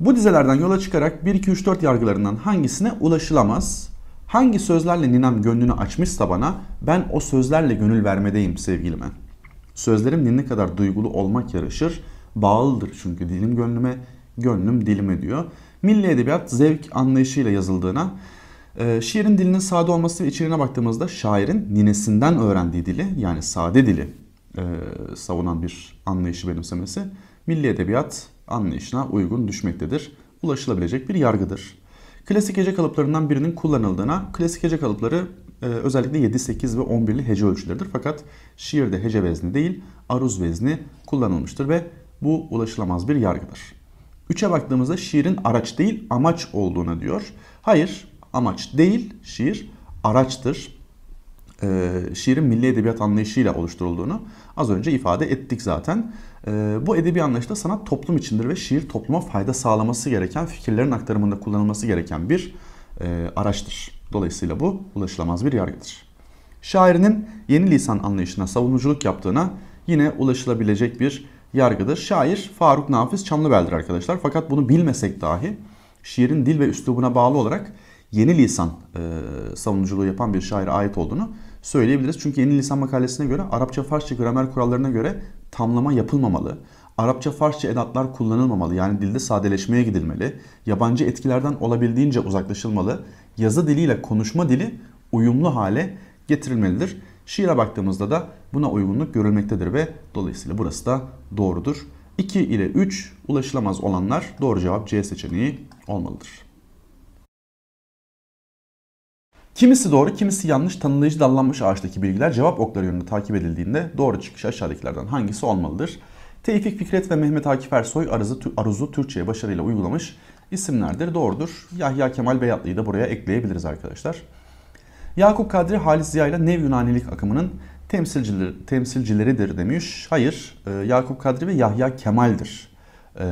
Bu dizelerden yola çıkarak 1, 2, 3, 4 yargılarından hangisine ulaşılamaz? Hangi sözlerle ninem gönlünü açmışsa bana ben o sözlerle gönül vermedeyim sevgilime. Sözlerim ninne kadar duygulu olmak yarışır. Bağlıdır çünkü dilim gönlüme, gönlüm dilime diyor. Milli edebiyat zevk anlayışıyla yazıldığına, e, şiirin dilinin sade olması ve içeriğine baktığımızda şairin ninesinden öğrendiği dili yani sade dili e, savunan bir anlayışı benimsemesi milli edebiyat anlayışına uygun düşmektedir. Ulaşılabilecek bir yargıdır. Klasik hece kalıplarından birinin kullanıldığına klasik hece kalıpları e, özellikle 7, 8 ve 11'li hece ölçüleridir. Fakat şiirde hece vezni değil aruz vezni kullanılmıştır ve bu ulaşılamaz bir yargıdır. Üçe baktığımızda şiirin araç değil amaç olduğuna diyor. Hayır amaç değil şiir araçtır. E, şiirin milli edebiyat anlayışıyla oluşturulduğunu Az önce ifade ettik zaten. Ee, bu edebi anlayışta sanat toplum içindir ve şiir topluma fayda sağlaması gereken, fikirlerin aktarımında kullanılması gereken bir e, araçtır. Dolayısıyla bu ulaşılamaz bir yargıdır. Şairinin yeni lisan anlayışına savunuculuk yaptığına yine ulaşılabilecek bir yargıdır. Şair Faruk Nafiz Çamlıbel'dir arkadaşlar. Fakat bunu bilmesek dahi şiirin dil ve üslubuna bağlı olarak yeni lisan e, savunuculuğu yapan bir şaire ait olduğunu söyleyebiliriz. Çünkü yeni lisan makalesine göre Arapça Farsça gramer kurallarına göre tamlama yapılmamalı. Arapça Farsça edatlar kullanılmamalı. Yani dilde sadeleşmeye gidilmeli. Yabancı etkilerden olabildiğince uzaklaşılmalı. Yazı diliyle konuşma dili uyumlu hale getirilmelidir. Şiire baktığımızda da buna uygunluk görülmektedir ve dolayısıyla burası da doğrudur. 2 ile 3 ulaşılamaz olanlar doğru cevap C seçeneği olmalıdır. Kimisi doğru, kimisi yanlış tanımlayıcı dallanmış ağaçtaki bilgiler cevap okları yönünde takip edildiğinde doğru çıkış aşağıdakilerden hangisi olmalıdır? Tevfik Fikret ve Mehmet Akif Ersoy arızı, aruzu Türkçe'ye başarıyla uygulamış isimlerdir. Doğrudur. Yahya Kemal Beyatlı'yı da buraya ekleyebiliriz arkadaşlar. Yakup Kadri Halis Ziya ile Nev Yunanilik akımının temsilcileri, temsilcileridir demiş. Hayır, e, Yakup Kadri ve Yahya Kemal'dir e,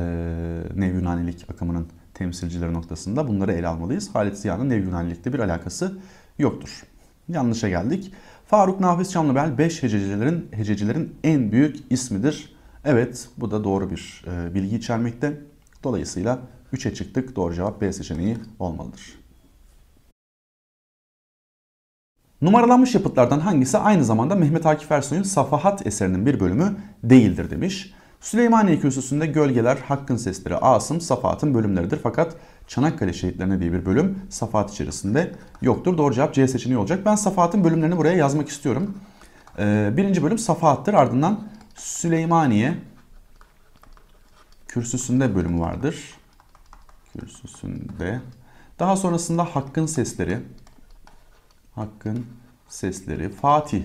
Nev Yunanilik akımının temsilcileri noktasında bunları ele almalıyız. Halit Ziya'nın Ev Yunanilikle bir alakası yoktur. Yanlışa geldik. Faruk Nafiz Çamlıbel 5 hececilerin, hececilerin en büyük ismidir. Evet bu da doğru bir e, bilgi içermekte. Dolayısıyla 3'e çıktık. Doğru cevap B seçeneği olmalıdır. Numaralanmış yapıtlardan hangisi aynı zamanda Mehmet Akif Ersoy'un Safahat eserinin bir bölümü değildir demiş. Süleymaniye Kürsüsünde gölgeler, hakkın sesleri, asım, safahatın bölümleridir. Fakat Çanakkale şehitlerine diye bir bölüm safahat içerisinde yoktur. Doğru cevap C seçeneği olacak. Ben safahatın bölümlerini buraya yazmak istiyorum. Ee, birinci bölüm safahattır. Ardından Süleymaniye kürsüsünde bölümü vardır. Kürsüsünde. Daha sonrasında Hakkın Sesleri. Hakkın Sesleri. Fatih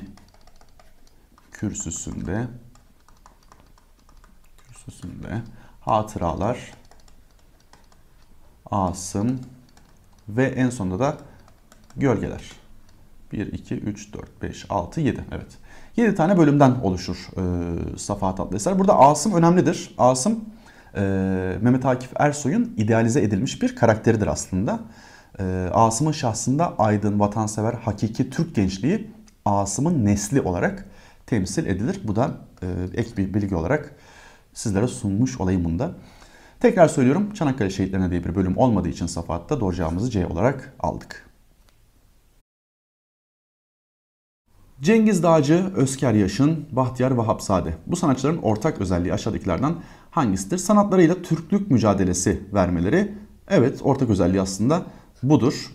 kürsüsünde üstünde hatıralar, asım ve en sonunda da gölgeler. 1, 2, 3, 4, 5, 6, 7. Evet. 7 tane bölümden oluşur e, Safahat adlı eser. Burada Asım önemlidir. Asım e, Mehmet Akif Ersoy'un idealize edilmiş bir karakteridir aslında. E, Asım'ın şahsında aydın, vatansever, hakiki Türk gençliği Asım'ın nesli olarak temsil edilir. Bu da e, ek bir bilgi olarak sizlere sunmuş olayım bunda. Tekrar söylüyorum Çanakkale Şehitlerine diye bir bölüm olmadığı için Safahat'ta doğru cevabımızı C olarak aldık. Cengiz Dağcı, Özker Yaşın, Bahtiyar Vahapsade. Bu sanatçıların ortak özelliği aşağıdakilerden hangisidir? Sanatlarıyla Türklük mücadelesi vermeleri. Evet ortak özelliği aslında budur.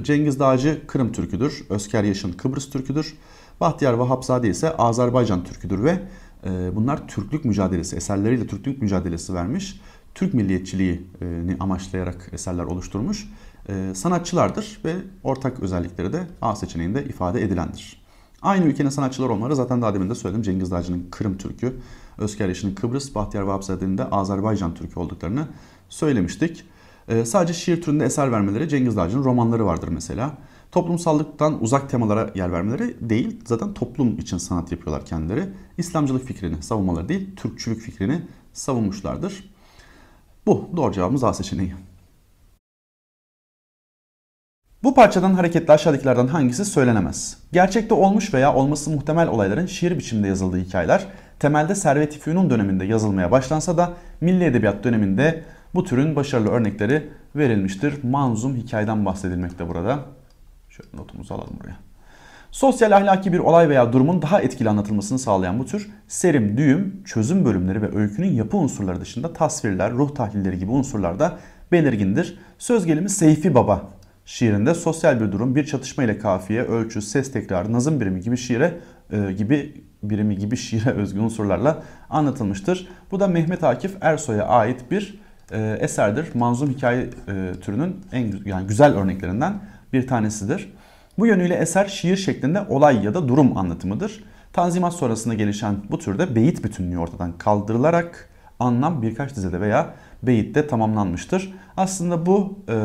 Ee, Cengiz Dağcı Kırım Türküdür. Özker Yaşın Kıbrıs Türküdür. Bahtiyar Vahapzade ise Azerbaycan Türküdür ve ee, bunlar Türklük mücadelesi, eserleriyle Türklük mücadelesi vermiş. Türk milliyetçiliğini amaçlayarak eserler oluşturmuş ee, sanatçılardır ve ortak özellikleri de A seçeneğinde ifade edilendir. Aynı ülkenin sanatçılar olmaları zaten daha demin de söyledim. Cengiz Dağcı'nın Kırım Türkü, Özker Yeşil'in Kıbrıs, Bahtiyar Vahapzade'nin de Azerbaycan Türkü olduklarını söylemiştik. Ee, sadece şiir türünde eser vermeleri Cengiz Dağcı'nın romanları vardır mesela toplumsallıktan uzak temalara yer vermeleri değil, zaten toplum için sanat yapıyorlar kendileri. İslamcılık fikrini savunmaları değil, Türkçülük fikrini savunmuşlardır. Bu doğru cevabımız A seçeneği. Bu parçadan hareketle aşağıdakilerden hangisi söylenemez? Gerçekte olmuş veya olması muhtemel olayların şiir biçiminde yazıldığı hikayeler temelde Servet-i Fünun döneminde yazılmaya başlansa da Milli Edebiyat döneminde bu türün başarılı örnekleri verilmiştir. Manzum hikayeden bahsedilmekte burada. Şöyle notumuzu alalım buraya. Sosyal ahlaki bir olay veya durumun daha etkili anlatılmasını sağlayan bu tür serim, düğüm, çözüm bölümleri ve öykünün yapı unsurları dışında tasvirler, ruh tahlilleri gibi unsurlar da belirgindir. Söz gelimi Seyfi Baba şiirinde sosyal bir durum, bir çatışma ile kafiye, ölçü, ses tekrarı, nazım birimi gibi şiire e, gibi birimi gibi şiire özgü unsurlarla anlatılmıştır. Bu da Mehmet Akif Ersoy'a ait bir e, eserdir. Manzum hikaye e, türünün en yani güzel örneklerinden bir tanesidir. Bu yönüyle eser şiir şeklinde olay ya da durum anlatımıdır. Tanzimat sonrasında gelişen bu türde beyit bütünlüğü ortadan kaldırılarak anlam birkaç dizede veya beyitte tamamlanmıştır. Aslında bu e,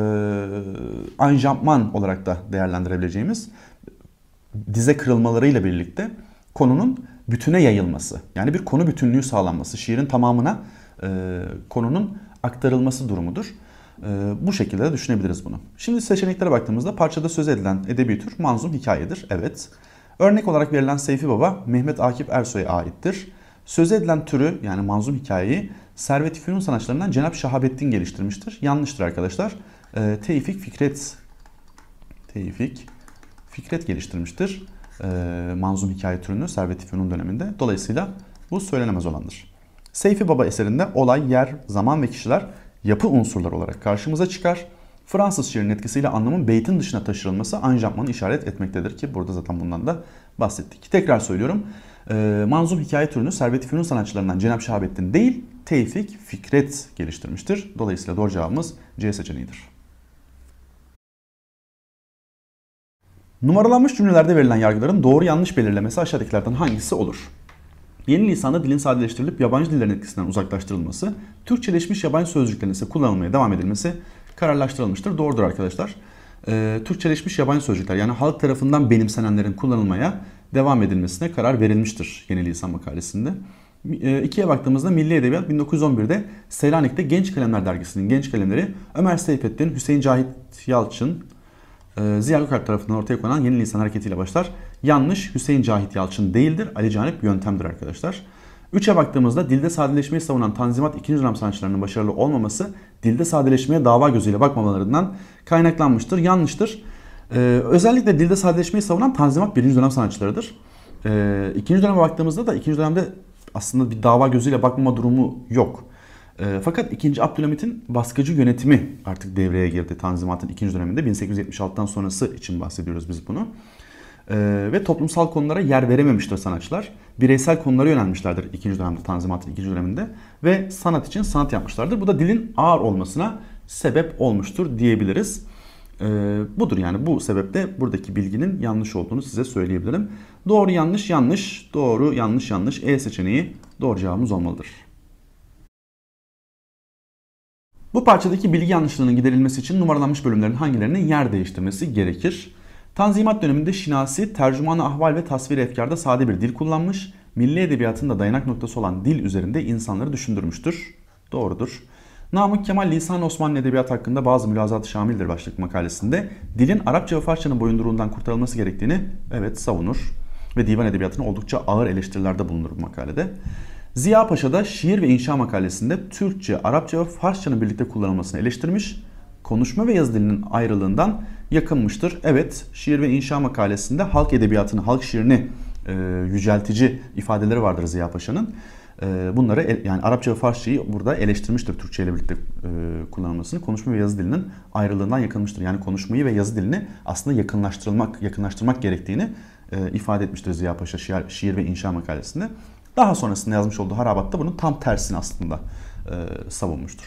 anjamman olarak da değerlendirebileceğimiz dize kırılmalarıyla birlikte konunun bütüne yayılması. Yani bir konu bütünlüğü sağlanması. Şiirin tamamına e, konunun aktarılması durumudur. Ee, bu şekilde düşünebiliriz bunu. Şimdi seçeneklere baktığımızda parçada söz edilen edebi tür manzum hikayedir. Evet. Örnek olarak verilen Seyfi Baba Mehmet Akif Ersoy'a aittir. Söz edilen türü yani manzum hikayeyi Servet-i Fünun sanatçılarından Cenap Şahabettin geliştirmiştir. Yanlıştır arkadaşlar. E, Tevfik Fikret Tevfik Fikret geliştirmiştir. E, manzum hikaye türünü Servet-i Fünun döneminde. Dolayısıyla bu söylenemez olandır. Seyfi Baba eserinde olay, yer, zaman ve kişiler yapı unsurlar olarak karşımıza çıkar. Fransız şiirinin etkisiyle anlamın beytin dışına taşırılması Anjapman'ı işaret etmektedir ki burada zaten bundan da bahsettik. Tekrar söylüyorum. E, manzum hikaye türünü Servet-i Fünun sanatçılarından Cenap Şahabettin değil, Tevfik Fikret geliştirmiştir. Dolayısıyla doğru cevabımız C seçeneğidir. Numaralanmış cümlelerde verilen yargıların doğru yanlış belirlemesi aşağıdakilerden hangisi olur? Yeni lisanda dilin sadeleştirilip yabancı dillerin etkisinden uzaklaştırılması, Türkçeleşmiş yabancı sözcüklerin ise kullanılmaya devam edilmesi kararlaştırılmıştır. Doğrudur arkadaşlar. Ee, Türkçeleşmiş yabancı sözcükler yani halk tarafından benimsenenlerin kullanılmaya devam edilmesine karar verilmiştir yeni lisan makalesinde. E, ikiye baktığımızda Milli Edebiyat 1911'de Selanik'te Genç Kalemler Dergisi'nin genç kalemleri Ömer Seyfettin, Hüseyin Cahit Yalçın, ee, Ziya Gökalp tarafından ortaya konan Yeni Nisan hareketiyle başlar. Yanlış Hüseyin Cahit Yalçın değildir. Ali Canip yöntemdir arkadaşlar. Üçe baktığımızda dilde sadeleşmeyi savunan Tanzimat ikinci dönem sanatçılarının başarılı olmaması dilde sadeleşmeye dava gözüyle bakmamalarından kaynaklanmıştır. Yanlıştır. Ee, özellikle dilde sadeleşmeyi savunan Tanzimat birinci dönem sanatçılarıdır. Ee, ikinci döneme baktığımızda da ikinci dönemde aslında bir dava gözüyle bakmama durumu yok. E, fakat 2. Abdülhamit'in baskıcı yönetimi artık devreye girdi Tanzimat'ın ikinci döneminde. 1876'tan sonrası için bahsediyoruz biz bunu. E, ve toplumsal konulara yer verememiştir sanatçılar. Bireysel konulara yönelmişlerdir ikinci dönemde Tanzimat'ın ikinci döneminde. Ve sanat için sanat yapmışlardır. Bu da dilin ağır olmasına sebep olmuştur diyebiliriz. E, budur yani bu sebeple buradaki bilginin yanlış olduğunu size söyleyebilirim. Doğru yanlış yanlış, doğru yanlış yanlış E seçeneği doğru cevabımız olmalıdır. Bu parçadaki bilgi yanlışlığının giderilmesi için numaralanmış bölümlerin hangilerinin yer değiştirmesi gerekir? Tanzimat döneminde Şinasi, tercüman ahval ve tasvir efkarda sade bir dil kullanmış, milli edebiyatında dayanak noktası olan dil üzerinde insanları düşündürmüştür. Doğrudur. Namık Kemal Lisan Osmanlı Edebiyat hakkında bazı mülazat şamildir başlıklı makalesinde dilin Arapça ve Farsçanın boyunduruğundan kurtarılması gerektiğini evet savunur ve divan edebiyatını oldukça ağır eleştirilerde bulunur bu makalede. Ziya Paşa da şiir ve inşa makalesinde Türkçe, Arapça ve Farsçanın birlikte kullanılmasını eleştirmiş, konuşma ve yazı dilinin ayrılığından yakınmıştır. Evet, şiir ve inşa makalesinde halk edebiyatını, halk şiirini e, yüceltici ifadeleri vardır Ziya Paşa'nın. E, bunları e, yani Arapça ve Farsçayı burada eleştirmiştir Türkçe ile birlikte e, kullanılmasını. Konuşma ve yazı dilinin ayrılığından yakınmıştır. Yani konuşmayı ve yazı dilini aslında yakınlaştırılmak, yakınlaştırmak gerektiğini e, ifade etmiştir Ziya Paşa şiir, şiir ve inşa makalesinde. Daha sonrasında yazmış olduğu Harabat'ta bunun tam tersini aslında e, savunmuştur.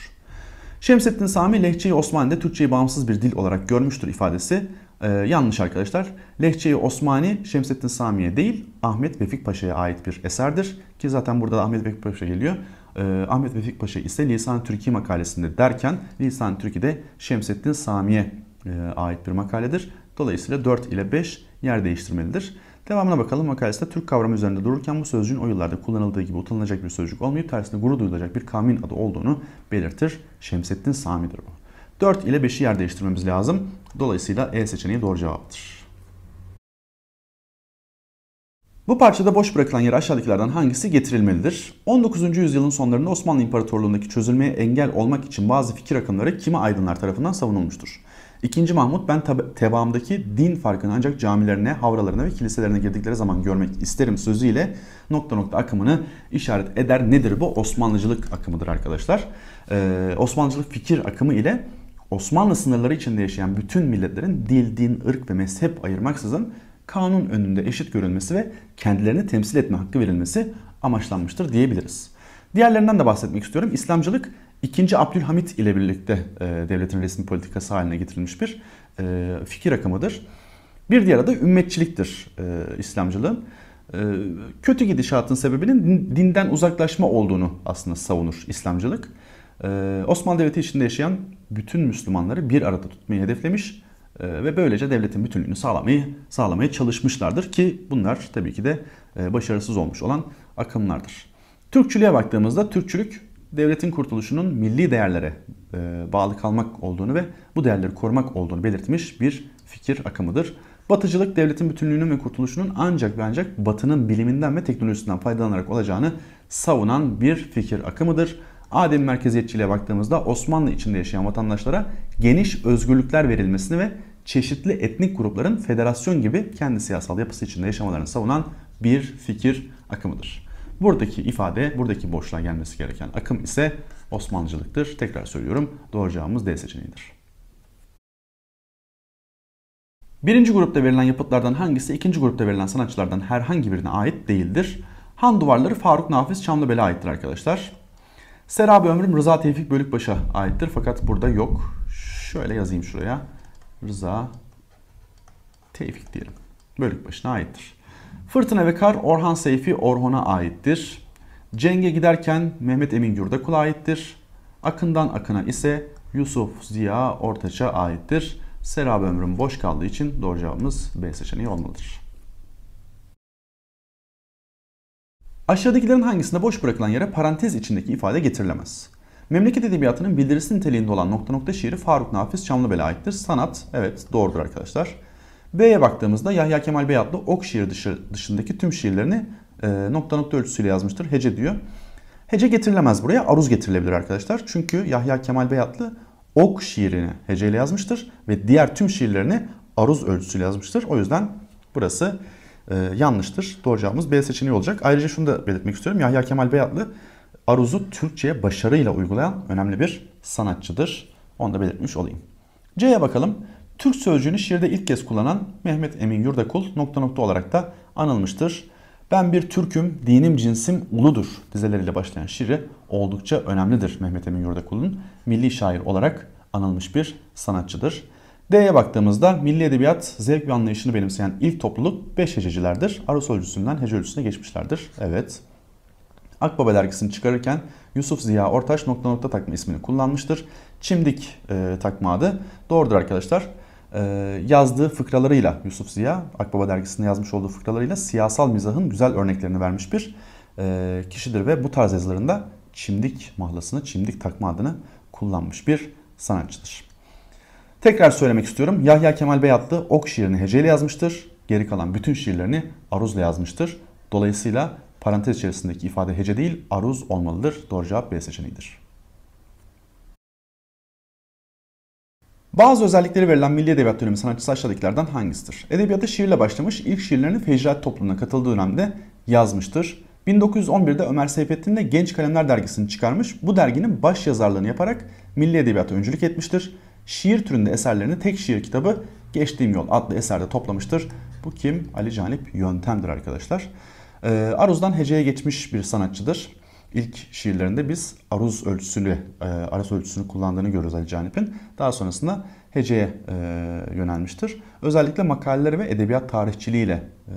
Şemsettin Sami lehçeyi Osmani'de Türkçeyi bağımsız bir dil olarak görmüştür ifadesi e, yanlış arkadaşlar. Lehçeyi Osmani Şemsettin Sami'ye değil Ahmet Vefik Paşa'ya ait bir eserdir. Ki zaten burada da Ahmet Vefik Paşa geliyor. E, Ahmet Vefik Paşa ise Lisan Türkiye makalesinde derken Lisan Türkiye'de Şemsettin Sami'ye e, ait bir makaledir. Dolayısıyla 4 ile 5 yer değiştirmelidir. Devamına bakalım makalesinde Türk kavramı üzerinde dururken bu sözcüğün o yıllarda kullanıldığı gibi utanılacak bir sözcük olmayıp tersine gurur duyulacak bir kavmin adı olduğunu belirtir. Şemsettin Sami'dir bu. 4 ile 5'i yer değiştirmemiz lazım. Dolayısıyla E seçeneği doğru cevaptır. Bu parçada boş bırakılan yer aşağıdakilerden hangisi getirilmelidir? 19. yüzyılın sonlarında Osmanlı İmparatorluğu'ndaki çözülmeye engel olmak için bazı fikir akımları kimi aydınlar tarafından savunulmuştur? İkinci Mahmut ben tebaamdaki din farkını ancak camilerine, havralarına ve kiliselerine girdikleri zaman görmek isterim sözüyle nokta nokta akımını işaret eder. Nedir bu? Osmanlıcılık akımıdır arkadaşlar. Ee, Osmanlıcılık fikir akımı ile Osmanlı sınırları içinde yaşayan bütün milletlerin dil, din, ırk ve mezhep ayırmaksızın kanun önünde eşit görülmesi ve kendilerini temsil etme hakkı verilmesi amaçlanmıştır diyebiliriz. Diğerlerinden de bahsetmek istiyorum. İslamcılık İkinci Abdülhamit ile birlikte e, devletin resmi politikası haline getirilmiş bir e, fikir akımıdır. Bir diğer adı ümmetçiliktir e, İslamcılığın. Kötü gidişatın sebebinin dinden uzaklaşma olduğunu aslında savunur İslamcılık. Osmanlı Devleti içinde yaşayan bütün Müslümanları bir arada tutmayı hedeflemiş ve böylece devletin bütünlüğünü sağlamayı sağlamaya çalışmışlardır ki bunlar tabii ki de başarısız olmuş olan akımlardır. Türkçülüğe baktığımızda Türkçülük devletin kurtuluşunun milli değerlere e, bağlı kalmak olduğunu ve bu değerleri korumak olduğunu belirtmiş bir fikir akımıdır. Batıcılık devletin bütünlüğünün ve kurtuluşunun ancak ve ancak batının biliminden ve teknolojisinden faydalanarak olacağını savunan bir fikir akımıdır. Adem merkeziyetçiliğe baktığımızda Osmanlı içinde yaşayan vatandaşlara geniş özgürlükler verilmesini ve çeşitli etnik grupların federasyon gibi kendi siyasal yapısı içinde yaşamalarını savunan bir fikir akımıdır. Buradaki ifade, buradaki boşluğa gelmesi gereken akım ise Osmanlıcılıktır. Tekrar söylüyorum, doğru cevabımız D seçeneğidir. Birinci grupta verilen yapıtlardan hangisi ikinci grupta verilen sanatçılardan herhangi birine ait değildir? Han duvarları Faruk Nafiz Çamlıbel'e aittir arkadaşlar. Serabi Ömrüm Rıza Tevfik Bölükbaş'a aittir fakat burada yok. Şöyle yazayım şuraya. Rıza Tevfik diyelim. Bölükbaşı'na aittir. Fırtına ve Kar Orhan Seyfi Orhon'a aittir. Cenge giderken Mehmet Emin Gürdekula aittir. Akından Akın'a ise Yusuf Ziya Ortaç'a aittir. Serap ömrüm boş kaldığı için doğru cevabımız B seçeneği olmalıdır. Aşağıdakilerin hangisinde boş bırakılan yere parantez içindeki ifade getirilemez? Memleket edebiyatının bildirisi niteliğinde olan nokta nokta şiiri Faruk Nafiz Çamlıbel'e aittir. Sanat, evet doğrudur arkadaşlar. B'ye baktığımızda Yahya Kemal Beyatlı ok şiir dışı, dışındaki tüm şiirlerini e, nokta nokta ölçüsüyle yazmıştır. Hece diyor. Hece getirilemez buraya. Aruz getirilebilir arkadaşlar. Çünkü Yahya Kemal Beyatlı ok şiirini heceyle yazmıştır. Ve diğer tüm şiirlerini aruz ölçüsüyle yazmıştır. O yüzden burası e, yanlıştır. Doğru cevabımız B seçeneği olacak. Ayrıca şunu da belirtmek istiyorum. Yahya Kemal Beyatlı aruzu Türkçe'ye başarıyla uygulayan önemli bir sanatçıdır. Onu da belirtmiş olayım. C'ye bakalım. Türk sözcüğünü şiirde ilk kez kullanan Mehmet Emin Yurdakul nokta nokta olarak da anılmıştır. Ben bir Türk'üm, dinim cinsim uludur dizeleriyle başlayan şiiri oldukça önemlidir Mehmet Emin Yurdakul'un. Milli şair olarak anılmış bir sanatçıdır. D'ye baktığımızda milli edebiyat zevk ve anlayışını benimseyen ilk topluluk 5 hececilerdir. Arus ölçüsünden hece ölçüsüne geçmişlerdir. Evet. Akbaba dergisini çıkarırken Yusuf Ziya Ortaş nokta nokta takma ismini kullanmıştır. Çimdik e, takma adı. Doğrudur arkadaşlar. Ee, yazdığı fıkralarıyla Yusuf Ziya, Akbaba dergisinde yazmış olduğu fıkralarıyla siyasal mizahın güzel örneklerini vermiş bir e, kişidir ve bu tarz yazılarında çimdik mahlasını, çimdik takma adını kullanmış bir sanatçıdır. Tekrar söylemek istiyorum. Yahya Kemal Bey adlı ok şiirini heceyle yazmıştır. Geri kalan bütün şiirlerini aruzla yazmıştır. Dolayısıyla parantez içerisindeki ifade hece değil aruz olmalıdır. Doğru cevap B seçeneğidir. Bazı özellikleri verilen milli edebiyat dönemi sanatçısı aşağıdakilerden hangisidir? Edebiyata şiirle başlamış, ilk şiirlerini Fecrat toplumuna katıldığı dönemde yazmıştır. 1911'de Ömer Seyfettin'de Genç Kalemler dergisini çıkarmış, bu derginin baş yazarlığını yaparak milli edebiyata öncülük etmiştir. Şiir türünde eserlerini tek şiir kitabı Geçtiğim Yol adlı eserde toplamıştır. Bu kim? Ali Canip Yöntem'dir arkadaşlar. Ee, Aruz'dan Hece'ye geçmiş bir sanatçıdır ilk şiirlerinde biz aruz ölçüsünü, e, aruz ölçüsünü kullandığını görürüz Ali Canip'in. Daha sonrasında heceye e, yönelmiştir. Özellikle makaleleri ve edebiyat tarihçiliğiyle e,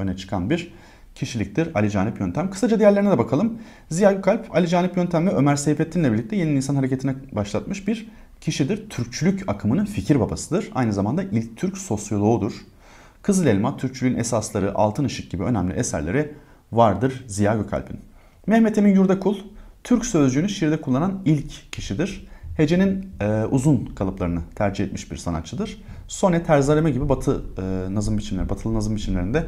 öne çıkan bir kişiliktir Ali Canip Yöntem. Kısaca diğerlerine de bakalım. Ziya Gökalp, Ali Canip Yöntem ve Ömer Seyfettin'le birlikte Yeni insan Hareketi'ne başlatmış bir kişidir. Türkçülük akımının fikir babasıdır. Aynı zamanda ilk Türk sosyoloğudur. Kızıl Elma, Türkçülüğün Esasları, Altın Işık gibi önemli eserleri vardır Ziya Gökalp'in. Mehmet Emin Yurdakul, Türk sözcüğünü şiirde kullanan ilk kişidir. Hecenin e, uzun kalıplarını tercih etmiş bir sanatçıdır. Sonra terzareme gibi batı e, nazım biçimleri, batılı nazım biçimlerinde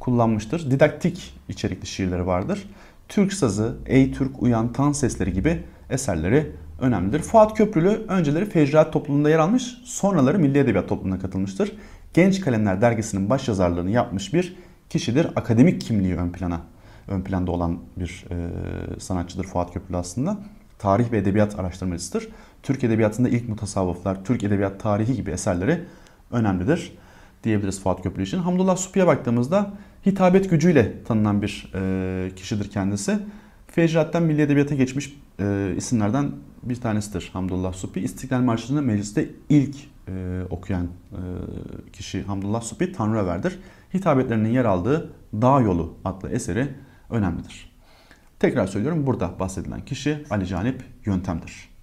kullanmıştır. Didaktik içerikli şiirleri vardır. Türk sazı, Ey Türk Uyan, Tan Sesleri gibi eserleri önemlidir. Fuat Köprülü önceleri Fecraat topluluğunda yer almış, sonraları Milli Edebiyat topluluğuna katılmıştır. Genç Kalemler dergisinin başyazarlığını yapmış bir kişidir. Akademik kimliği ön plana ön planda olan bir e, sanatçıdır Fuat Köprülü aslında. Tarih ve edebiyat araştırmacısıdır. Türk edebiyatında ilk mutasavvıflar, Türk edebiyat tarihi gibi eserleri önemlidir diyebiliriz Fuat Köprülü için. Hamdullah Supi'ye baktığımızda hitabet gücüyle tanınan bir e, kişidir kendisi. Fecraat'ten milli edebiyata geçmiş e, isimlerden bir tanesidir Hamdullah Supi. İstiklal Marşı'nda mecliste ilk e, okuyan e, kişi Hamdullah Supi Tanrıver'dir. Hitabetlerinin yer aldığı Dağ Yolu adlı eseri önemlidir. Tekrar söylüyorum burada bahsedilen kişi Ali Canip Yöntem'dir.